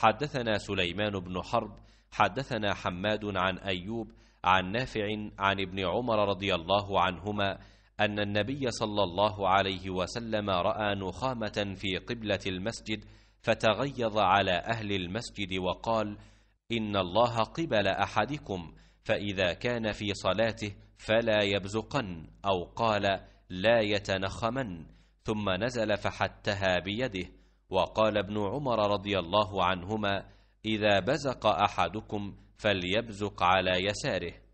حدثنا سليمان بن حرب حدثنا حماد عن أيوب عن نافع عن ابن عمر رضي الله عنهما أن النبي صلى الله عليه وسلم رأى نخامة في قبلة المسجد فتغيظ على أهل المسجد وقال إن الله قبل أحدكم فإذا كان في صلاته فلا يبزقن أو قال لا يتنخمن ثم نزل فحتها بيده وقال ابن عمر رضي الله عنهما اذا بزق احدكم فليبزق على يساره